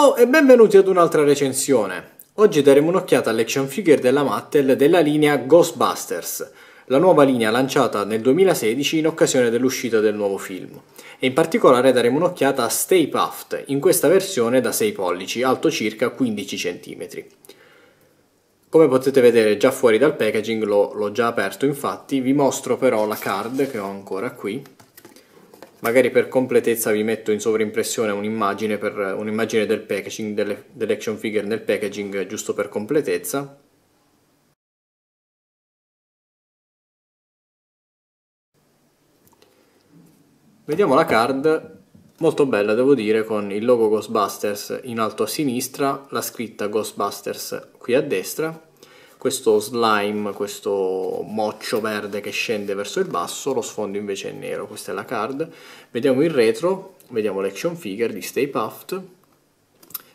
Ciao e benvenuti ad un'altra recensione. Oggi daremo un'occhiata all'action figure della Mattel della linea Ghostbusters, la nuova linea lanciata nel 2016 in occasione dell'uscita del nuovo film. E in particolare daremo un'occhiata a Stay Puft, in questa versione da 6 pollici, alto circa 15 cm. Come potete vedere già fuori dal packaging, l'ho già aperto infatti, vi mostro però la card che ho ancora qui, magari per completezza vi metto in sovrimpressione un'immagine, un'immagine del packaging, delle, dell'action figure nel packaging, giusto per completezza. Vediamo la card, molto bella devo dire, con il logo Ghostbusters in alto a sinistra, la scritta Ghostbusters qui a destra questo slime, questo moccio verde che scende verso il basso, lo sfondo invece è nero, questa è la card. Vediamo il retro, vediamo l'action figure di Stay Puft,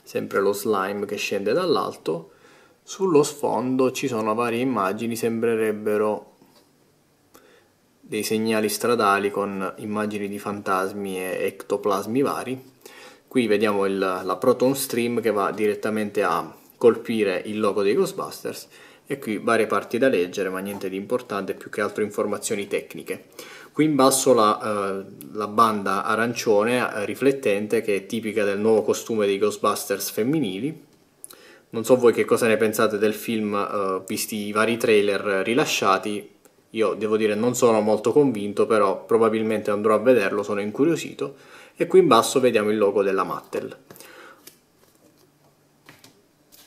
sempre lo slime che scende dall'alto. Sullo sfondo ci sono varie immagini, sembrerebbero dei segnali stradali con immagini di fantasmi e ectoplasmi vari. Qui vediamo il, la Proton Stream che va direttamente a colpire il logo dei Ghostbusters e qui varie parti da leggere ma niente di importante, più che altro informazioni tecniche. Qui in basso la, eh, la banda arancione eh, riflettente che è tipica del nuovo costume dei Ghostbusters femminili. Non so voi che cosa ne pensate del film, eh, visti i vari trailer rilasciati, io devo dire non sono molto convinto, però probabilmente andrò a vederlo, sono incuriosito. E qui in basso vediamo il logo della Mattel.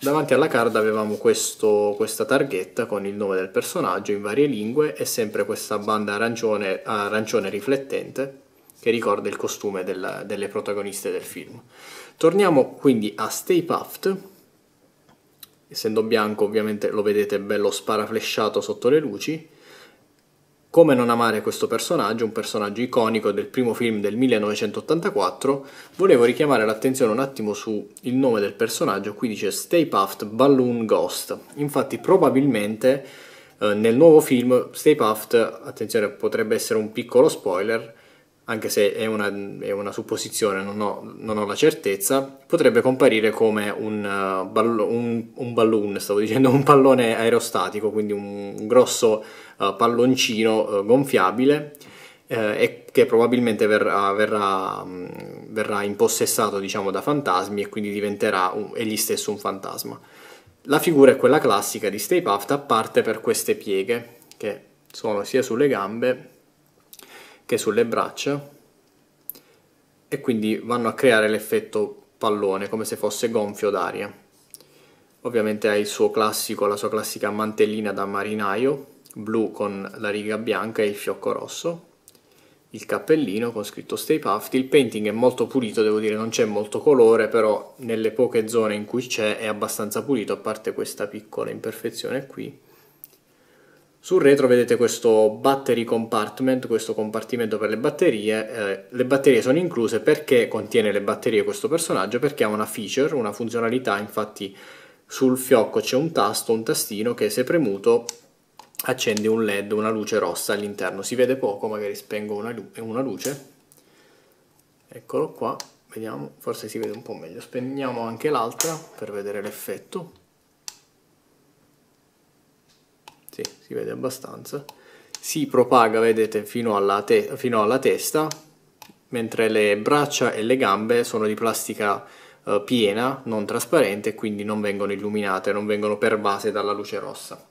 Davanti alla card avevamo questo, questa targhetta con il nome del personaggio in varie lingue e sempre questa banda arancione, arancione riflettente che ricorda il costume della, delle protagoniste del film. Torniamo quindi a Stay Puft. Essendo bianco ovviamente lo vedete bello sparaflesciato sotto le luci come non amare questo personaggio, un personaggio iconico del primo film del 1984, volevo richiamare l'attenzione un attimo sul nome del personaggio, qui dice Stay Puft Balloon Ghost. Infatti probabilmente eh, nel nuovo film Stay Puft, attenzione potrebbe essere un piccolo spoiler, anche se è una, è una supposizione, non ho, non ho, la certezza, potrebbe comparire come un, uh, ballo, un, un, balloon, stavo dicendo un pallone aerostatico, quindi un grosso uh, palloncino uh, gonfiabile e che probabilmente verrà, verrà, mh, mm, verrà impossessato diciamo, da fantasmi e quindi diventerà un, egli stesso un fantasma. La figura è quella classica di Stay Puft, a parte per queste pieghe che sono sia sulle gambe che sulle braccia e quindi vanno a creare l'effetto pallone come se fosse gonfio d'aria ovviamente ha il suo classico la sua classica mantellina da marinaio blu con la riga bianca e il fiocco rosso il cappellino con scritto Stay Puft il painting è molto pulito devo dire non c'è molto colore però nelle poche zone in cui c'è è abbastanza pulito a parte questa piccola imperfezione qui sul retro vedete questo battery compartment, questo compartimento per le batterie. Eh, le batterie sono incluse perché contiene le batterie questo personaggio, perché ha una feature, una funzionalità, infatti sul fiocco c'è un tasto, un tastino che se premuto accende un led, una luce rossa all'interno. Si vede poco, magari spengo una, lu una luce. Eccolo qua, vediamo, forse si vede un po' meglio. Spegniamo anche l'altra per vedere l'effetto. sì, si vede abbastanza, si propaga, vedete, fino alla, te fino alla testa, mentre le braccia e le gambe sono di plastica eh, piena, non trasparente, quindi non vengono illuminate, non vengono pervase dalla luce rossa.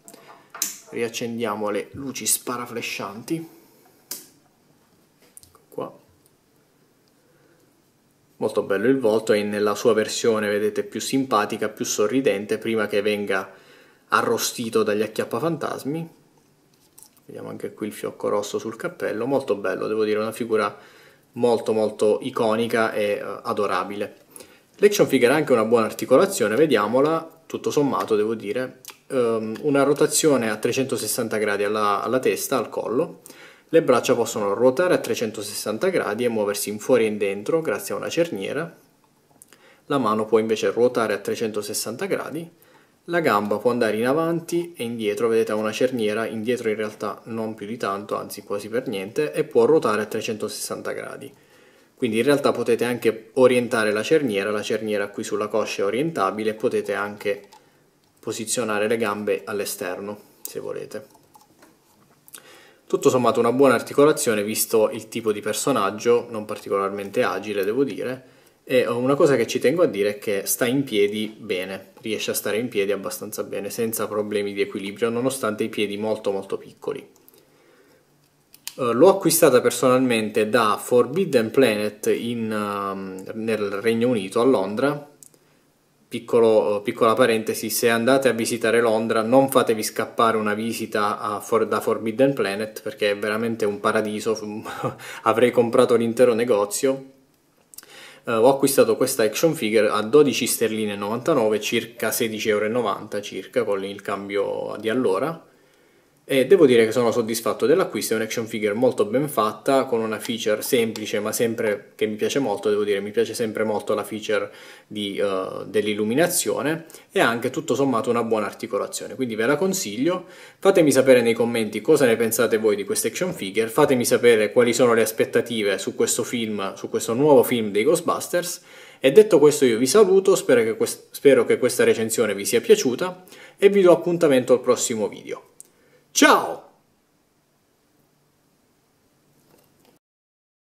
Riaccendiamo le luci sparaflescianti. Ecco qua. Molto bello il volto e nella sua versione, vedete, più simpatica, più sorridente, prima che venga arrostito dagli acchiappafantasmi. Vediamo anche qui il fiocco rosso sul cappello, molto bello, devo dire, una figura molto molto iconica e uh, adorabile. L'action figure ha anche una buona articolazione, vediamola, tutto sommato devo dire, um, una rotazione a 360 gradi alla, alla testa, al collo, le braccia possono ruotare a 360 gradi e muoversi in fuori e in dentro grazie a una cerniera, la mano può invece ruotare a 360 gradi, la gamba può andare in avanti e indietro, vedete ha una cerniera, indietro in realtà non più di tanto, anzi quasi per niente, e può ruotare a 360 gradi. Quindi in realtà potete anche orientare la cerniera, la cerniera qui sulla coscia è orientabile, potete anche posizionare le gambe all'esterno, se volete. Tutto sommato una buona articolazione, visto il tipo di personaggio, non particolarmente agile devo dire, e oh, una cosa che ci tengo a dire è che sta in piedi bene, riesce a stare in piedi abbastanza bene, senza problemi di equilibrio, nonostante i piedi molto molto piccoli. Eh, l'ho acquistata personalmente da Forbidden Planet in, ehm, nel Regno Unito, a Londra. Piccolo, eh, piccola parentesi, se andate a visitare Londra non fatevi scappare una visita For da Forbidden Planet perché è veramente un paradiso, avrei comprato l'intero negozio eh, ho acquistato questa action figure a 12 sterline 99, circa 16,90 euro circa con il cambio di allora e devo dire che sono soddisfatto dell'acquisto, è un'action figure molto ben fatta, con una feature semplice ma sempre che mi piace molto, devo dire mi piace sempre molto la feature uh, dell'illuminazione e anche tutto sommato una buona articolazione, quindi ve la consiglio, fatemi sapere nei commenti cosa ne pensate voi di questa action figure, fatemi sapere quali sono le aspettative su questo film, su questo nuovo film dei Ghostbusters e detto questo io vi saluto, spero che, spero che questa recensione vi sia piaciuta e vi do appuntamento al prossimo video. Tchau!